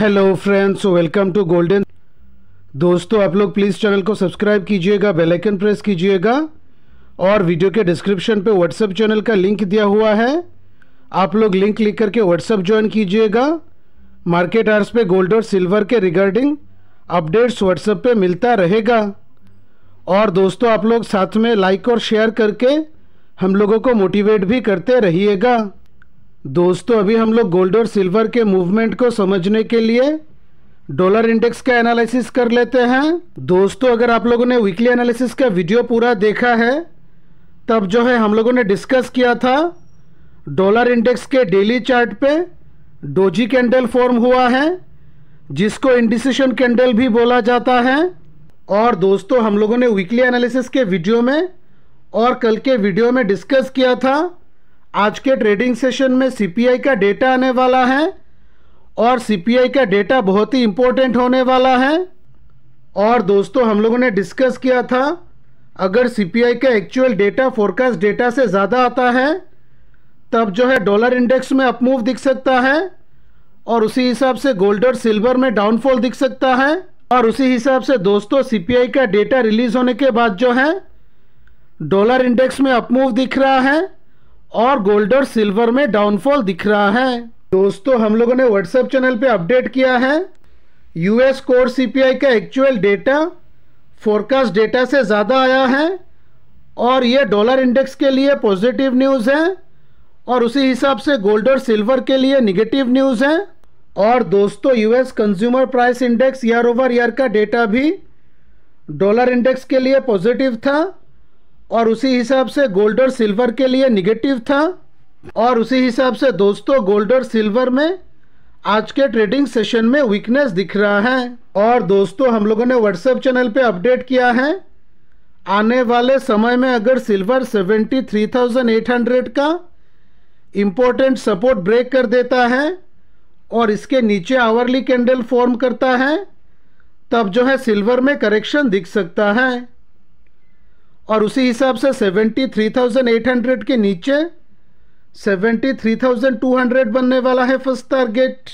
hello friends welcome to Golden दोस्तों आप लोग प्लीज़ चैनल को सब्सक्राइब कीजिएगा बेल आइकन प्रेस कीजिएगा और वीडियो के डिस्क्रिप्शन पे व्हाट्सअप चैनल का लिंक दिया हुआ है आप लोग लिंक क्लिक करके व्हाट्सअप ज्वाइन कीजिएगा मार्केट आर्स पे गोल्ड और सिल्वर के रिगार्डिंग अपडेट्स व्हाट्सएप पे मिलता रहेगा और दोस्तों आप लोग साथ में लाइक और शेयर करके हम लोगों को मोटिवेट भी करते रहिएगा दोस्तों अभी हम लोग गोल्ड और सिल्वर के मूवमेंट को समझने के लिए डॉलर इंडेक्स का एनालिसिस कर लेते हैं दोस्तों अगर आप लोगों ने वीकली एनालिसिस का वीडियो पूरा देखा है तब जो है हम लोगों ने डिस्कस किया था डॉलर इंडेक्स के डेली चार्ट पे डोजी कैंडल फॉर्म हुआ है जिसको इंडिसिशन कैंडल भी बोला जाता है और दोस्तों हम लोगों ने वीकली एनालिसिस के वीडियो में और कल के वीडियो में डिस्कस किया था आज के ट्रेडिंग सेशन में सीपीआई का डेटा आने वाला है और सीपीआई का डेटा बहुत ही इम्पोर्टेंट होने वाला है और दोस्तों हम लोगों ने डिस्कस किया था अगर सीपीआई का एक्चुअल डेटा फोरकास्ट डेटा से ज़्यादा आता है तब जो है डॉलर इंडेक्स में अपमूव दिख सकता है और उसी हिसाब से गोल्ड और सिल्वर में डाउनफॉल दिख सकता है और उसी हिसाब से दोस्तों सीपीआई का डेटा रिलीज़ होने के बाद जो है डॉलर इंडेक्स में अपमूव दिख रहा है और गोल्ड और सिल्वर में डाउनफॉल दिख रहा है दोस्तों हम लोगों ने व्हाट्सएप चैनल पे अपडेट किया है यूएस कोर सीपीआई का एक्चुअल डेटा फोरकास्ट डेटा से ज़्यादा आया है और ये डॉलर इंडेक्स के लिए पॉजिटिव न्यूज़ है और उसी हिसाब से गोल्ड और सिल्वर के लिए निगेटिव न्यूज़ है और दोस्तों US consumer price index year over year का डेटा भी डॉलर इंडेक्स के लिए पॉजिटिव था और उसी हिसाब से गोल्ड और सिल्वर के लिए निगेटिव था और उसी हिसाब से दोस्तों गोल्ड और सिल्वर में आज के ट्रेडिंग सेशन में वीकनेस दिख रहा है और दोस्तों हम लोगों ने व्हाट्सएप चैनल पे अपडेट किया है आने वाले समय में अगर सिल्वर 73,800 का इम्पोर्टेंट सपोर्ट ब्रेक कर देता है और इसके नीचे आवरली कैंडल फॉर्म करता है तब जो है सिल्वर में करेक्शन दिख सकता है और उसी हिसाब से 73,800 के नीचे 73,200 बनने वाला है फर्स्ट टारगेट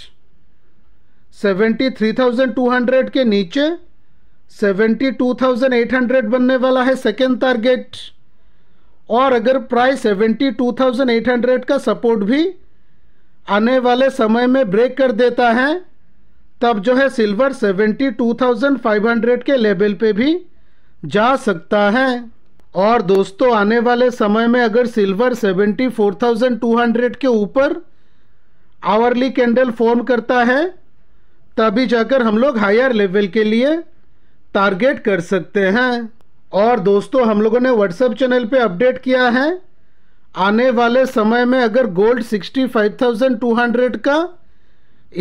73,200 के नीचे 72,800 बनने वाला है सेकेंड टारगेट और अगर प्राइस 72,800 का सपोर्ट भी आने वाले समय में ब्रेक कर देता है तब जो है सिल्वर 72,500 के लेवल पे भी जा सकता है और दोस्तों आने वाले समय में अगर सिल्वर 74,200 के ऊपर आवरली कैंडल फॉर्म करता है तभी जाकर हम लोग हायर लेवल के लिए टारगेट कर सकते हैं और दोस्तों हम लोगों ने व्हाट्सएप चैनल पे अपडेट किया है आने वाले समय में अगर गोल्ड 65,200 का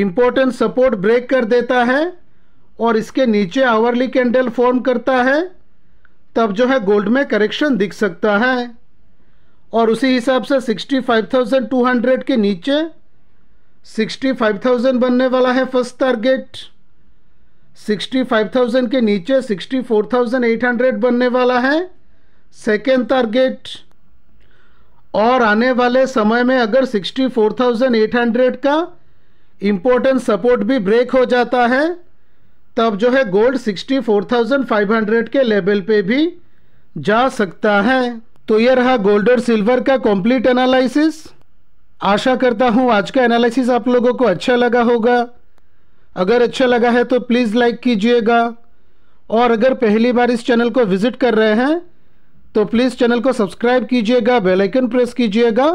इम्पोर्टेंट सपोर्ट ब्रेक कर देता है और इसके नीचे आवरली कैंडल फॉर्म करता है तब जो है गोल्ड में करेक्शन दिख सकता है और उसी हिसाब से 65,200 के नीचे 65,000 बनने वाला है फर्स्ट टारगेट 65,000 के नीचे 64,800 बनने वाला है सेकेंड टारगेट और आने वाले समय में अगर 64,800 का इम्पोर्टेंट सपोर्ट भी ब्रेक हो जाता है तब जो है गोल्ड 64,500 के लेवल पे भी जा सकता है तो यह रहा गोल्ड और सिल्वर का कंप्लीट एनालिसिस आशा करता हूँ आज का एनालिसिस आप लोगों को अच्छा लगा होगा अगर अच्छा लगा है तो प्लीज़ लाइक कीजिएगा और अगर पहली बार इस चैनल को विज़िट कर रहे हैं तो प्लीज़ चैनल को सब्सक्राइब कीजिएगा बेल आइकन प्रेस कीजिएगा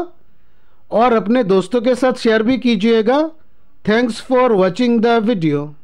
और अपने दोस्तों के साथ शेयर भी कीजिएगा thanks for watching the video